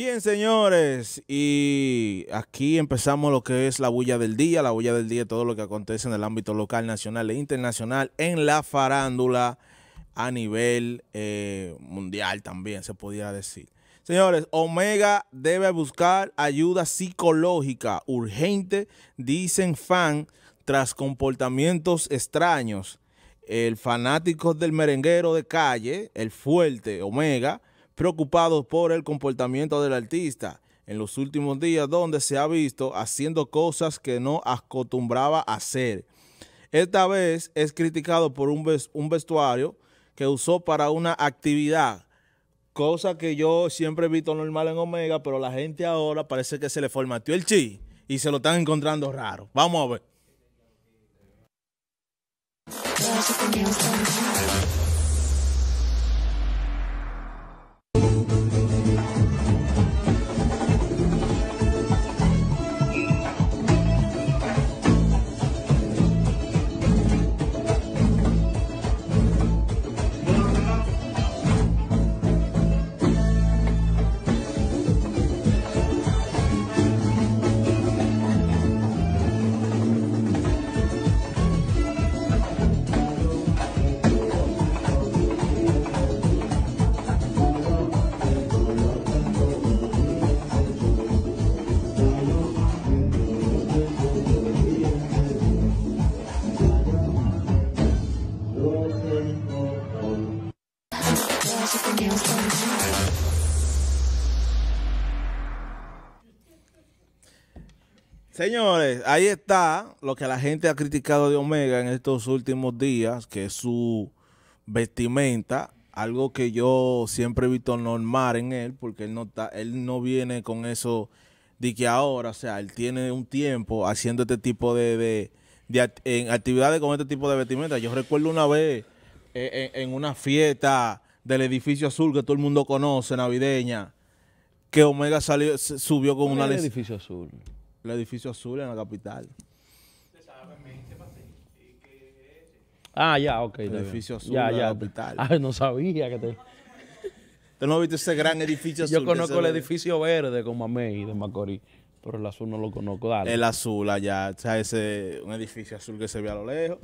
Bien, señores, y aquí empezamos lo que es la bulla del día. La bulla del día todo lo que acontece en el ámbito local, nacional e internacional, en la farándula a nivel eh, mundial también, se pudiera decir. Señores, Omega debe buscar ayuda psicológica urgente, dicen fan, tras comportamientos extraños. El fanático del merenguero de calle, el fuerte Omega, preocupados por el comportamiento del artista en los últimos días donde se ha visto haciendo cosas que no acostumbraba a hacer. Esta vez es criticado por un, vestuario que usó para una actividad, cosa que yo siempre he visto normal en Omega, pero la gente ahora parece que se le formateó el chi y se lo están encontrando raro. Vamos a ver. Thank you. Señores, ahí está lo que la gente ha criticado de Omega en estos últimos días, que es su vestimenta, algo que yo siempre he visto normal en él, porque él no, está, él no viene con eso de que ahora, o sea, él tiene un tiempo haciendo este tipo de, actividades con este tipo de vestimenta. Yo recuerdo una vez eh, eh, en, una fiesta del edificio azul que todo el mundo conoce, navideña, que Omega salió, subió con una... El edificio azul? el edificio azul en la capital. Ah, ya, ok. El edificio azul en la capital. no sabía que te... ¿Tú no viste ese gran edificio azul? Yo conozco el edificio verde con y de Macorís, pero el azul no lo conozco. El azul allá, o sea, ese, un edificio azul que se ve a lo lejos.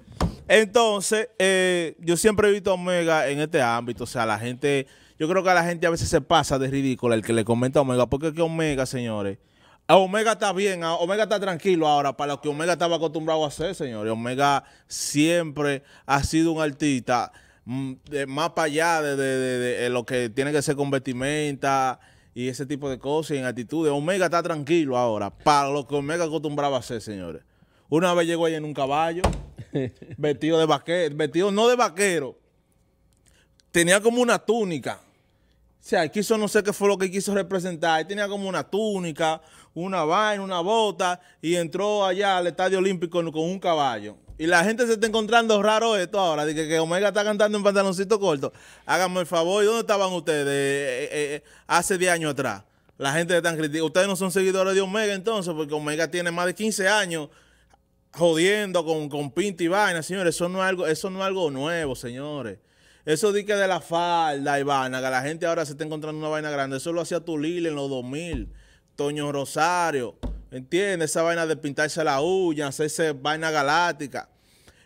Entonces, eh, yo siempre he visto Omega en este ámbito, o sea, la gente, yo creo que a la gente a veces se pasa de ridícula el que le comenta Omega, porque es que Omega, señores, Omega está bien, Omega está tranquilo ahora para lo que Omega estaba acostumbrado a hacer, señores. Omega siempre ha sido un artista mm, de, más para allá de, lo que tiene que ser con vestimenta y ese tipo de cosas y en actitudes. Omega está tranquilo ahora para lo que Omega acostumbraba a hacer, señores. Una vez llegó ahí en un caballo, vestido de vaquero, vestido no de vaquero, tenía como una túnica o sea, quiso no sé qué fue lo que quiso representar. Él tenía como una túnica, una vaina, una bota, y entró allá al Estadio Olímpico con un caballo. Y la gente se está encontrando raro esto ahora, de que, Omega está cantando en pantaloncito corto. Háganme el favor, ¿y dónde estaban ustedes eh, eh, eh, hace 10 años atrás? La gente está criticando. Ustedes no son seguidores de Omega entonces, porque Omega tiene más de 15 años jodiendo con, con pinta y vaina, señores. Eso no es algo, eso no es algo nuevo, señores. Eso di que de la falda, Ivana, que la gente ahora se está encontrando una vaina grande. Eso lo hacía Tulil en los 2000, Toño Rosario. ¿Entiendes? Esa vaina de pintarse la uña, hacerse vaina galáctica.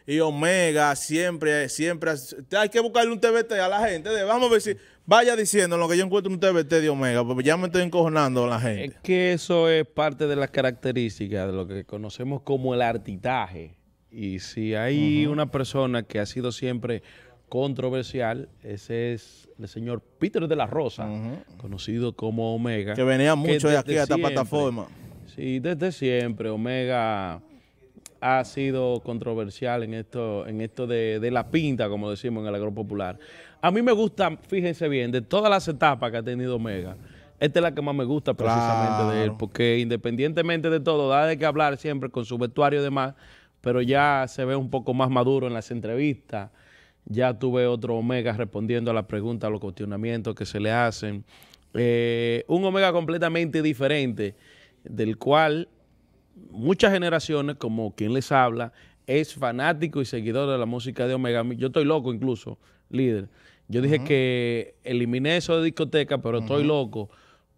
Y Omega, siempre, siempre. Hay que buscarle un TBT a la gente. Vamos a ver si vaya diciendo lo que yo encuentro un TBT de Omega, porque ya me estoy encojonando la gente. Es que eso es parte de las características de lo que conocemos como el artitaje. Y si hay una persona que ha sido siempre controversial. Ese es el señor Peter de la Rosa, conocido como Omega. Que venía mucho de aquí a esta plataforma. Sí, desde siempre Omega ha sido controversial en esto, en esto de, la pinta, como decimos en el popular. A mí me gusta, fíjense bien, de todas las etapas que ha tenido Omega, esta es la que más me gusta precisamente de él, porque independientemente de todo, da de que hablar siempre con su vestuario y demás, pero ya se ve un poco más maduro en las entrevistas, ya tuve otro omega respondiendo a las preguntas, a los cuestionamientos que se le hacen. Eh, un omega completamente diferente, del cual muchas generaciones, como quien les habla, es fanático y seguidor de la música de Omega. Yo estoy loco incluso, líder. Yo dije que eliminé eso de discoteca, pero estoy loco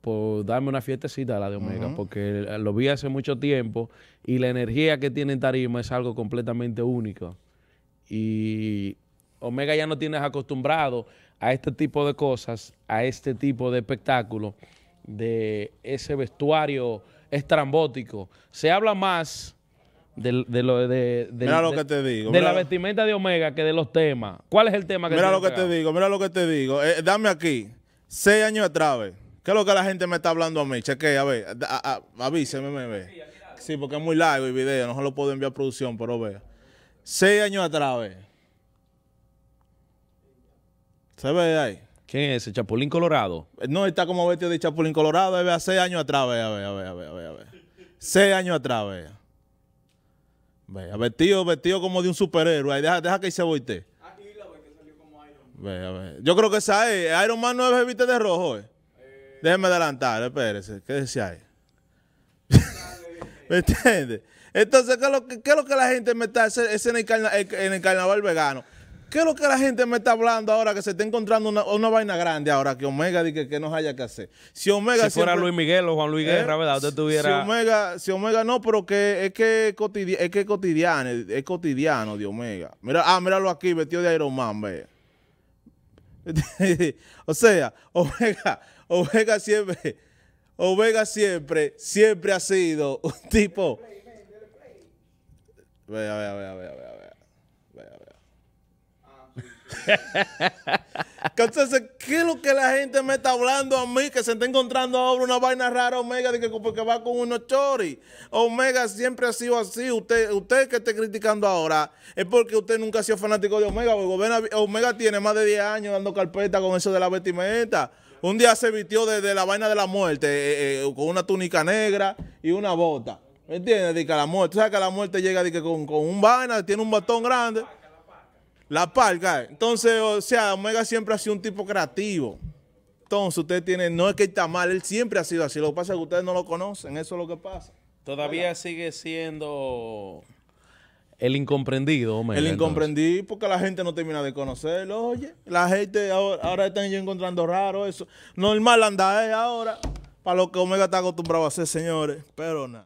por darme una fiestecita a la de Omega, porque lo vi hace mucho tiempo y la energía que tiene en Tarima es algo completamente único. Y Omega ya no tienes acostumbrado a este tipo de cosas, a este tipo de espectáculo, de ese vestuario estrambótico. Se habla más de, lo de, que te digo, de la vestimenta de Omega que de los temas. ¿Cuál es el tema que Mira lo que te digo, mira lo que te digo. Eh, dame aquí, seis años atrás, ¿qué es lo que la gente me está hablando a mí? Cheque, a ver, avíseme, me ve. Sí, porque es muy largo el video, no se lo puedo enviar a producción, pero vea. Seis años atrás, se ve ahí. ¿Quién es ese? ¿Chapulín Colorado? Eh, no, está como vestido de Chapulín Colorado. A ver, seis años atrás, vea, ver, a ver, a ver. Seis años atrás, ve. Vea, vestido, vestido como de un superhéroe. Deja, deja que ahí se boite. a ver. Yo creo que esa es. Iron Man 9 viste de rojo, eh. Déjenme Déjeme adelantar, espérese. ¿Qué decía ahí? ¿Me entiendes? Entonces, ¿qué es, lo que, ¿qué es lo que, la gente me está haciendo el, en el carnaval vegano? ¿Qué es lo que la gente me está hablando ahora que se está encontrando una, vaina grande ahora que Omega dice que, que, nos haya que hacer? Si Omega si fuera Luis Miguel o Juan Luis ¿Eh? Guerra, ¿verdad? Usted tuviera... Si Omega, si Omega no, pero que es que es que cotidiano, es cotidiano de Omega. Mira, ah, míralo aquí, vestido de Iron Man, ve. o sea, Omega, Omega siempre, Omega siempre, siempre ha sido un tipo. vea, vea, vea, vea. vea, vea. Entonces, ¿qué es lo que la gente me está hablando a mí? Que se está encontrando ahora una vaina rara Omega porque va con unos choris. Omega siempre ha sido así. Usted, usted que esté criticando ahora es porque usted nunca ha sido fanático de Omega. Porque Omega tiene más de 10 años dando carpeta con eso de la vestimenta. Un día se vistió de, la vaina de la muerte eh, eh, eh, con una túnica negra y una bota. ¿Me entiendes? De que la muerte. ¿Sabes que la muerte llega de con, con un vaina, tiene un batón grande? La parca, Entonces, o sea, Omega siempre ha sido un tipo creativo. Entonces, usted tiene, no es que está mal, él siempre ha sido así. Lo que pasa es que ustedes no lo conocen, eso es lo que pasa. Todavía sigue siendo el incomprendido, Omega. El incomprendido, porque la gente no termina de conocerlo, oye. La gente ahora, ahora están encontrando raro eso. Normal andar eh, ahora, para lo que Omega está acostumbrado a hacer, señores. Pero nada.